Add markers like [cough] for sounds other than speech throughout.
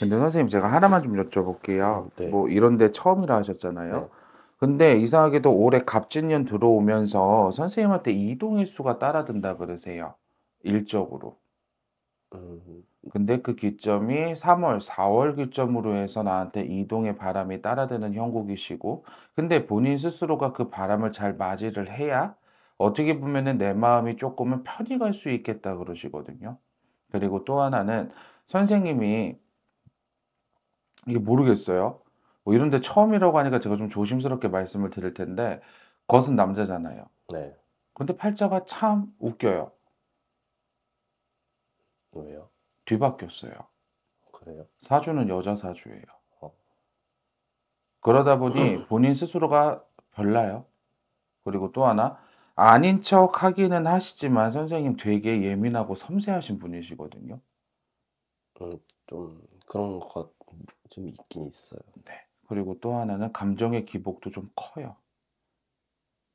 근데 선생님 제가 하나만 좀 여쭤볼게요. 네. 뭐 이런데 처음이라 하셨잖아요. 네. 근데 이상하게도 올해 갑진년 들어오면서 선생님한테 이동 일수가 따라든다 그러세요. 일적으로. 음. 근데 그 기점이 3월, 4월 기점으로 해서 나한테 이동의 바람이 따라드는 형국이시고, 근데 본인 스스로가 그 바람을 잘 맞이를 해야 어떻게 보면은 내 마음이 조금은 편히 갈 수 있겠다 그러시거든요. 그리고 또 하나는 선생님이 이게 모르겠어요. 뭐 이런데 처음이라고 하니까 제가 좀 조심스럽게 말씀을 드릴 텐데 겉은 남자잖아요. 네. 근데 팔자가 참 웃겨요. 왜요? 뒤바뀌었어요. 그래요? 사주는 여자 사주예요. 어. 그러다 보니 [clears throat] 본인 스스로가 별나요. 그리고 또 하나 아닌 척 하기는 하시지만 선생님 되게 예민하고 섬세하신 분이시거든요. 음, 좀 그런 것좀 있긴 있어요. 네. 그리고 또 하나는 감정의 기복도 좀 커요.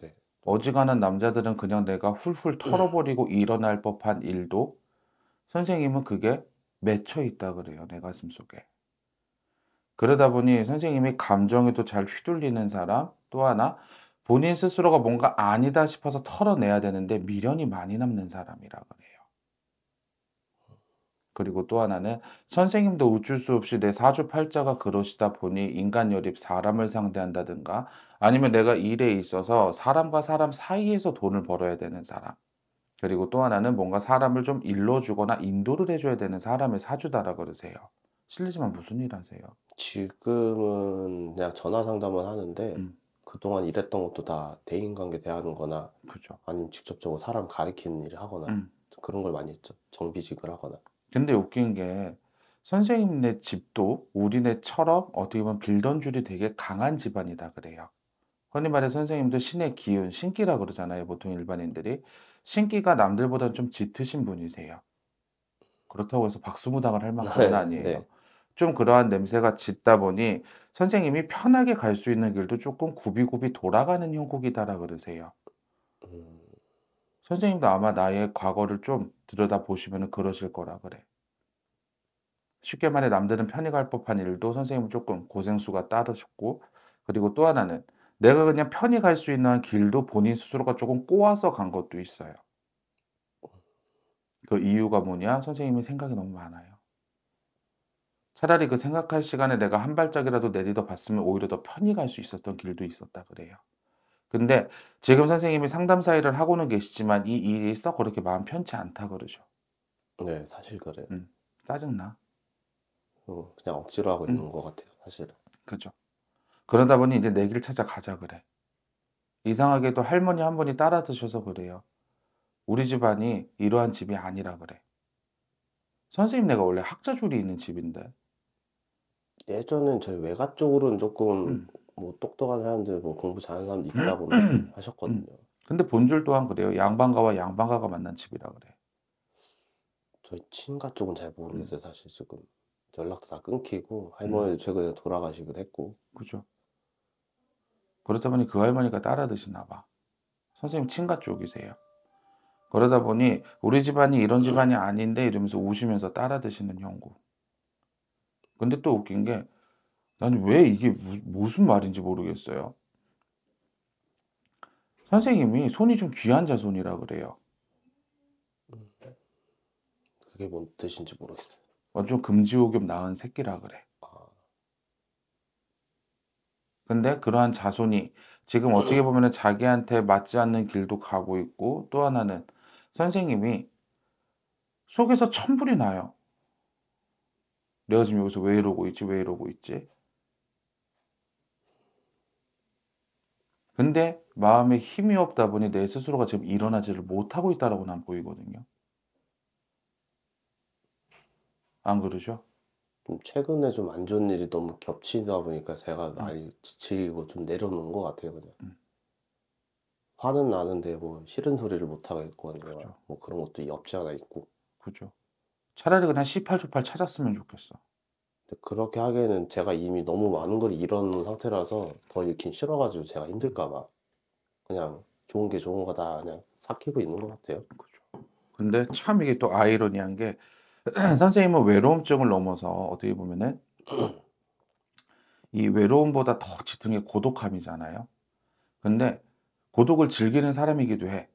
네. 어지간한 남자들은 그냥 내가 훌훌 네. 털어버리고 일어날 법한 일도 선생님은 그게 맺혀 있다 그래요. 내 가슴 속에. 그러다 보니 선생님이 감정에도 잘 휘둘리는 사람 또 하나 본인 스스로가 뭔가 아니다 싶어서 털어내야 되는데 미련이 많이 남는 사람이라 그 그리고 또 하나는 선생님도 우쭐 수 없이 내 사주팔자가 그러시다 보니 인간 열입 사람을 상대한다든가 아니면 내가 일에 있어서 사람과 사람 사이에서 돈을 벌어야 되는 사람 그리고 또 하나는 뭔가 사람을 좀 일러주거나 인도를 해줘야 되는 사람을 사주다라 그러세요. 실례지만 무슨 일 하세요? 지금은 그냥 전화 상담은 하는데 음. 그동안 일했던 것도 다 대인관계 대하는 거나 그죠. 아니면 직접적으로 사람 가리키는 일을 하거나 음. 그런 걸 많이 했죠. 정비직을 하거나. 근데 웃긴 게 선생님네 집도 우리네처럼 어떻게 보면 빌던줄이 되게 강한 집안이다 그래요. 흔히 말해 선생님도 신의 기운, 신기라 그러잖아요. 보통 일반인들이. 신기가 남들보다는 좀 짙으신 분이세요. 그렇다고 해서 박수무당을 할 만큼은 네, 아니에요. 네. 좀 그러한 냄새가 짙다 보니 선생님이 편하게 갈 수 있는 길도 조금 굽이굽이 돌아가는 형국이다라 그러세요. 음. 선생님도 아마 나의 과거를 좀 들여다보시면 그러실 거라 그래. 쉽게 말해 남들은 편히 갈 법한 일도 선생님은 조금 고생수가 따르셨고 그리고 또 하나는 내가 그냥 편히 갈 수 있는 길도 본인 스스로가 조금 꼬아서 간 것도 있어요. 그 이유가 뭐냐? 선생님이 생각이 너무 많아요. 차라리 그 생각할 시간에 내가 한 발짝이라도 내딛어 봤으면 오히려 더 편히 갈 수 있었던 길도 있었다 그래요. 근데 지금 선생님이 상담사 일을 하고는 계시지만 이 일이 썩 그렇게 마음 편치 않다 그러죠. 네, 사실 그래요. 음, 짜증나. 어, 그냥 억지로 하고 있는 음. 것 같아요, 사실은. 그죠. 그러다 보니 이제 내 길 찾아가자 그래. 이상하게도 할머니 한 분이 따라 드셔서 그래요. 우리 집안이 이러한 집이 아니라 그래. 선생님 내가 원래 학자줄이 있는 집인데. 예전엔 저희 외가 쪽으로는 조금 음. 뭐 똑똑한 사람들 뭐 공부 잘하는 사람도 있다고 [clears throat] 하셨거든요. 음. 근데 본줄 또한 그래요. 양반가와 양반가가 만난 집이라 그래. 저희 친가 쪽은 잘 모르겠어요. 음. 사실 지금 연락도 다 끊기고 할머니 음. 최근에 돌아가시기도 했고. 그죠. 그렇다 보니 그 할머니가 따라 드시나 봐. 선생님 친가 쪽이세요. 그러다 보니 우리 집안이 이런 집안이 아닌데 이러면서 우시면서 따라 드시는 형구. 근데 또 웃긴 게 나는 왜 이게 무슨 말인지 모르겠어요. 선생님이 손이 좀 귀한 자손이라 그래요. 그게 뭔 뜻인지 모르겠어요. 완전 어, 금지옥엽 낳은 새끼라 그래. 아. 근데 그러한 자손이 지금 어떻게 보면 자기한테 맞지 않는 길도 가고 있고 또 하나는 선생님이 속에서 천불이 나요. 내가 지금 여기서 왜 이러고 있지? 왜 이러고 있지? 근데 마음에 힘이 없다 보니 내 스스로가 지금 일어나지를 못하고 있다라고 난 보이거든요. 안 그러죠? 최근에 좀 안 좋은 일이 너무 겹치다 보니까 제가 음. 많이 지치고 좀 내려놓은 것 같아요 그냥 음. 화는 나는데 뭐 싫은 소리를 못 하겠고 그뭐 그런 것도 없지 않아 있고 그죠 차라리 그냥 18, 18 찾았으면 좋겠어 그렇게 하기에는 제가 이미 너무 많은 걸 잃은 상태라서 더 잃긴 싫어가지고 제가 힘들까봐 그냥 좋은 게 좋은 거다 그냥 삭히고 있는 것 같아요. 그죠. 근데 참 이게 또 아이러니한 게 [clears throat] 선생님은 외로움증을 넘어서 어떻게 보면은 이 외로움보다 더 짙은 게 고독함이잖아요. 근데 고독을 즐기는 사람이기도 해.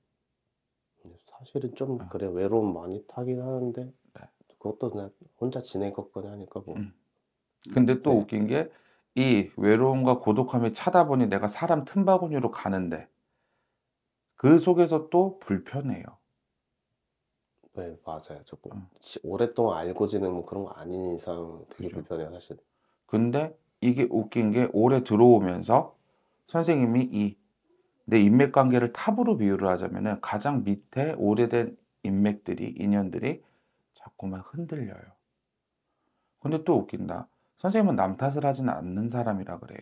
사실은 좀 아. 그래 외로움 많이 타긴 하는데 네. 그것도 그냥 혼자 지내것거니 하니까 뭐. 음. 근데 또 네. 웃긴 게 이 외로움과 고독함이 차다 보니 내가 사람 틈바구니로 가는데 그 속에서 또 불편해요. 네, 맞아요. 조금 뭐 음. 오랫동안 알고 지내 뭐 그런 거 아닌 이상 되게 그죠. 불편해요, 사실. 근데 이게 웃긴 게 올해 들어오면서 선생님이 이 내 인맥 관계를 탑으로 비유를 하자면은 가장 밑에 오래된 인맥들이 인연들이 자꾸만 흔들려요. 근데 또 웃긴다. 선생님은 남 탓을 하진 않는 사람이라 그래요.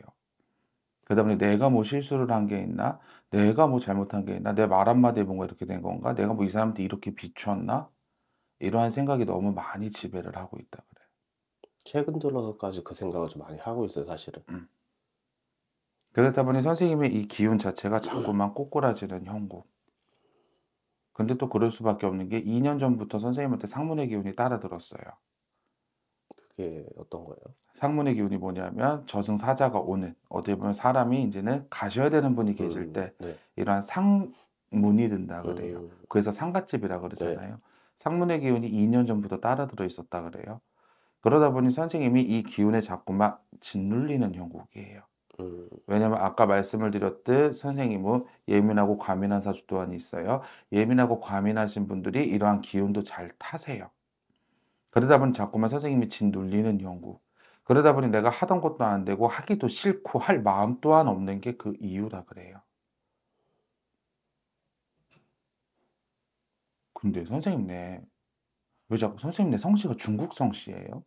그다 보니 내가 뭐 실수를 한 게 있나? 내가 뭐 잘못한 게 있나? 내 말 한마디에 뭔가 이렇게 된 건가? 내가 뭐 이 사람한테 이렇게 비추었나? 이러한 생각이 너무 많이 지배를 하고 있다 그래 최근 들어서까지 그 생각을 좀 많이 하고 있어요, 사실은. 음. 그렇다 보니 선생님의 이 기운 자체가 자꾸만 꼬꾸라지는 형국. 근데 또 그럴 수밖에 없는 게 2년 전부터 선생님한테 상문의 기운이 따라 들었어요. 그 어떤 거예요? 상문의 기운이 뭐냐면 저승 사자가 오는 어떻게 보면 사람이 이제는 가셔야 되는 분이 계실 음, 때 네. 이러한 상문이 든다 그래요. 음. 그래서 상갓집이라 그러잖아요. 네. 상문의 기운이 2년 전부터 따라 들어 있었다 그래요. 그러다 보니 선생님이 이 기운에 자꾸만 짓눌리는 형국이에요. 음. 왜냐면 아까 말씀을 드렸듯 선생님은 예민하고 과민한 사주 또한 있어요. 예민하고 과민하신 분들이 이러한 기운도 잘 타세요. 그러다 보니 자꾸만 선생님이 진눌리는 연구. 그러다 보니 내가 하던 것도 안 되고 하기도 싫고 할 마음 또한 없는 게 그 이유라 그래요. 근데 선생님 네, 왜 자꾸 선생님 네 성씨가 중국 성씨예요?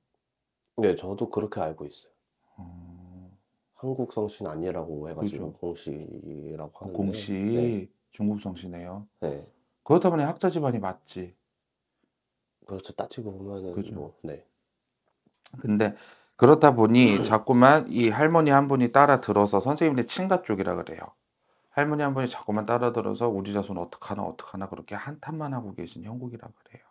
네, 저도 그렇게 알고 있어요. 음... 한국 성씨는 아니라고 해가지고 그죠? 공씨라고 아, 하는데 공씨 네. 중국 성씨네요. 네. 그렇다 보 학자 집안이 맞지. 그렇죠. 따지고 보면은 그죠. 뭐 네. 근데 그렇다 보니 [clears throat] 자꾸만 이 할머니 한 분이 따라 들어서 선생님네 친가 쪽이라 그래요. 할머니 한 분이 자꾸만 따라 들어서 우리 자손 어떡하나 어떡하나 그렇게 한탄만 하고 계신 형국이라 그래요.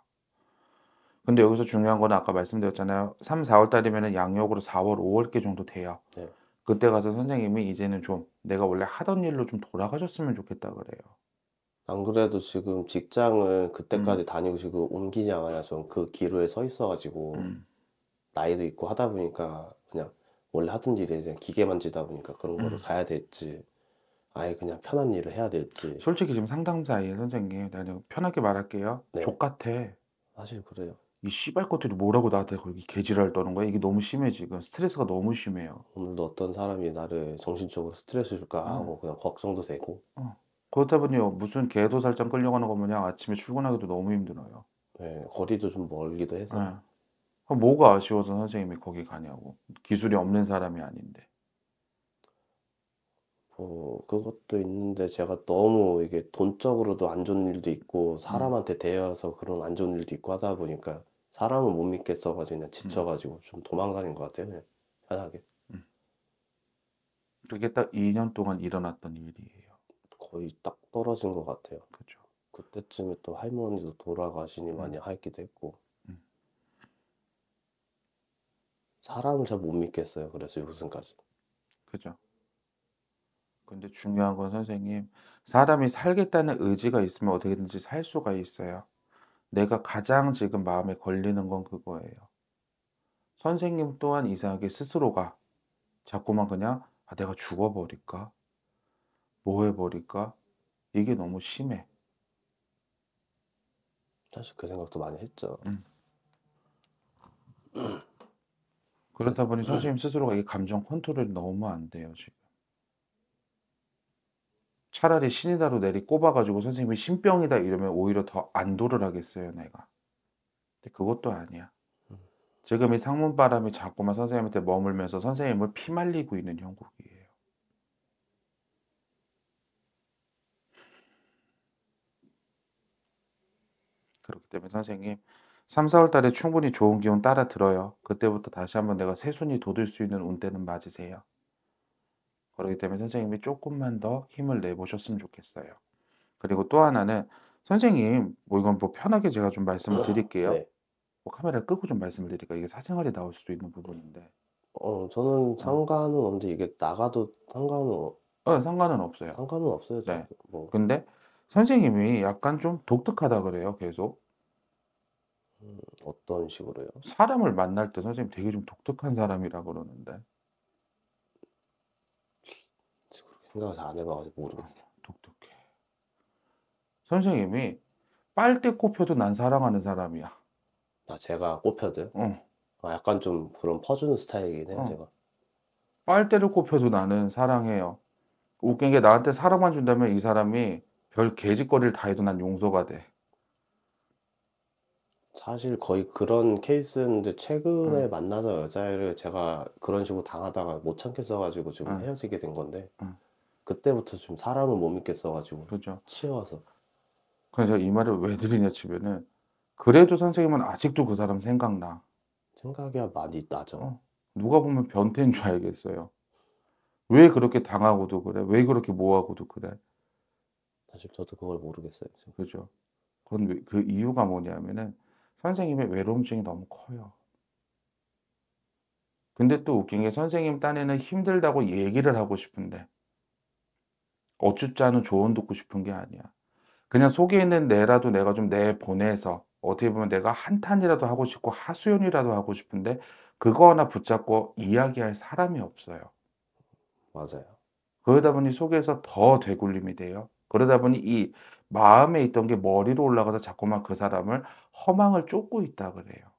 근데 여기서 중요한 건 아까 말씀드렸잖아요. 3, 4월 달이면 양력으로 4월, 5월께 정도 돼요. 네. 그때 가서 선생님이 이제는 좀 내가 원래 하던 일로 좀 돌아가셨으면 좋겠다 그래요. 안 그래도 지금 직장을 그때까지 음. 다니고 지금 옮기냐 마냐 좀그 기로에 서 있어가지고 음. 나이도 있고 하다 보니까 그냥 원래 하던 일에 그냥 기계 만지다 보니까 그런 거를 음. 가야 될지 아예 그냥 편한 일을 해야 될지 솔직히 지금 상담사예요 선생님 나는 편하게 말할게요 네. 족같아 사실 그래요 이 씨발 것들이 뭐라고 나한테 그렇게 개지랄 떠는 거야 이게 너무 심해 지금 스트레스가 너무 심해요 오늘도 어떤 사람이 나를 정신적으로 스트레스 줄까 음. 하고 어. 그냥 걱정도 되고 어. 그렇다 보니 무슨 개도 살짝 끌려가는 것 마냥 아침에 출근하기도 너무 힘들어요. 네, 거리도 좀 멀기도 해서. 네. 뭐가 아쉬워서 선생님이 거기 가냐고. 기술이 없는 사람이 아닌데. 뭐 그것도 있는데 제가 너무 이게 돈적으로도 안 좋은 일도 있고 음. 사람한테 대여서 그런 안 좋은 일도 있고 하다 보니까 사람을 못 믿겠어가지고 그냥 음. 지쳐가지고 좀 도망가는 것 같아요. 편하게. 음. 그게 딱 2년 동안 일어났던 일이에요. 거의 딱 떨어진 것 같아요. 그죠. 그때쯤에 또 할머니도 돌아가시니 음. 많이 하얗기도 했고 음. 사람을 잘 못 믿겠어요. 그래서 요즘까지. 그죠. 근데 중요한 건 선생님, 사람이 살겠다는 의지가 있으면 어떻게든지 살 수가 있어요. 내가 가장 지금 마음에 걸리는 건 그거예요. 선생님 또한 이상하게 스스로가 자꾸만 그냥 아, 내가 죽어버릴까? 뭐 해버릴까? 이게 너무 심해. 사실 그 생각도 많이 했죠. 음. 그렇다 보니 선생님 스스로가 이 감정 컨트롤이 너무 안 돼요, 지금. 차라리 신이다로 내리 꼽아가지고 선생님이 신병이다 이러면 오히려 더 안도를 하겠어요, 내가. 근데 그것도 아니야. 음. 지금 이 상문바람이 자꾸만 선생님한테 머물면서 선생님을 피말리고 있는 형국이에요. 그렇기 때문에 선생님 3, 4월 달에 충분히 좋은 기운 따라 들어요. 그때부터 다시 한번 내가 세순이 돋을 수 있는 운때는 맞으세요. 그렇기 때문에 선생님이 조금만 더 힘을 내보셨으면 좋겠어요. 그리고 또 하나는 선생님, 뭐 이건 뭐 편하게 제가 좀 말씀을 [laughs] 드릴게요. 네. 뭐 카메라 끄고 좀 말씀을 드릴까 이게 사생활이 나올 수도 있는 부분인데. 어, 저는 어. 상관은 없는데 이게 나가도 상관은 없- 어, 상관은 없어요. 상관은 없어요. 네. 뭐 근데 선생님이 약간 좀 독특하다 그래요, 계속. 음, 어떤 식으로요? 사람을 만날 때 선생님 되게 좀 독특한 사람이라 그러는데. 그렇게 생각을 잘 안 해봐가지고 모르겠어요. 아, 독특해. 선생님이 빨대 꼽혀도 난 사랑하는 사람이야. 나 아, 제가 꼽혀도 응. 아, 약간 좀 그런 퍼주는 스타일이긴 해 어. 제가. 빨대를 꼽혀도 나는 사랑해요. 웃긴 게 나한테 사랑만 준다면 이 사람이 별 개짓거리를 다 해도 난 용서가 돼. 사실 거의 그런 케이스인데 최근에 응. 만나서 여자애를 제가 그런 식으로 당하다가 못 참겠어가지고 지 응. 헤어지게 된 건데 응. 그때부터 좀 사람을 못 믿겠어가지고 그죠. 치여서 그래서 이 말을 왜 드리냐 치면은 그래도 선생님은 아직도 그 사람 생각나 생각이야 많이 나죠 어. 누가 보면 변태인 줄 알겠어요 왜 그렇게 당하고도 그래 왜 그렇게 뭐하고도 그래 사실 저도 그걸 모르겠어요. 지금. 그죠. 그건 왜- 그 이유가 뭐냐면은 선생님의 외로움증이 너무 커요. 근데 또 웃긴 게 선생님 딴에는 힘들다고 얘기를 하고 싶은데 어쭙잖은 조언 듣고 싶은 게 아니야. 그냥 속에 있는 내라도 내가 좀 내보내서 어떻게 보면 내가 한탄이라도 하고 싶고 하소연이라도 하고 싶은데 그거 하나 붙잡고 이야기할 사람이 없어요. 맞아요. 그러다 보니 속에서 더 되굴림이 돼요. 그러다 보니 이 마음에 있던 게 머리로 올라가서 자꾸만 그 사람을 허망을 쫓고 있다 그래요.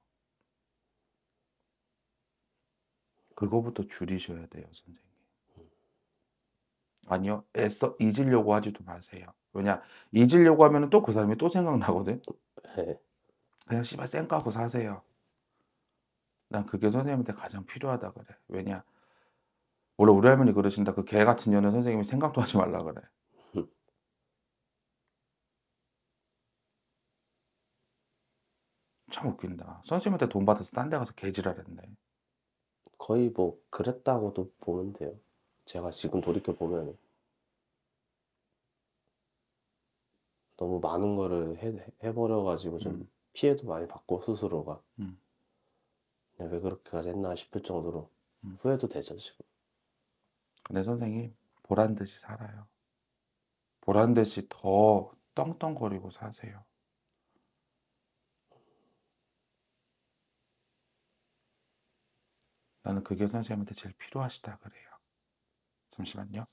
그거부터 줄이셔야 돼요, 선생님. 아니요. 애써 잊으려고 하지도 마세요. 왜냐, 잊으려고 하면 또 그 사람이 또 생각나거든. 예. 그냥 씨발 쌩까고 사세요. 난 그게 선생님한테 가장 필요하다 그래. 왜냐, 원래 우리 할머니 그러신다. 그 개 같은 년은 선생님이 생각도 하지 말라 그래. 참 웃긴다. 선생님한테 돈 받아서 딴 데 가서 개지랄했네. 거의 뭐 그랬다고도 보면 돼요. 제가 지금 돌이켜 보면 너무 많은 거를 해, 해버려가지고 좀 음. 피해도 많이 받고 스스로가 음. 왜 그렇게까지 했나 싶을 정도로 음. 후회도 되죠 지금. 근데 선생님 보란 듯이 살아요. 보란 듯이 더 떵떵거리고 사세요. 나는 그게 선생님한테 제일 필요하시다 그래요. 잠시만요.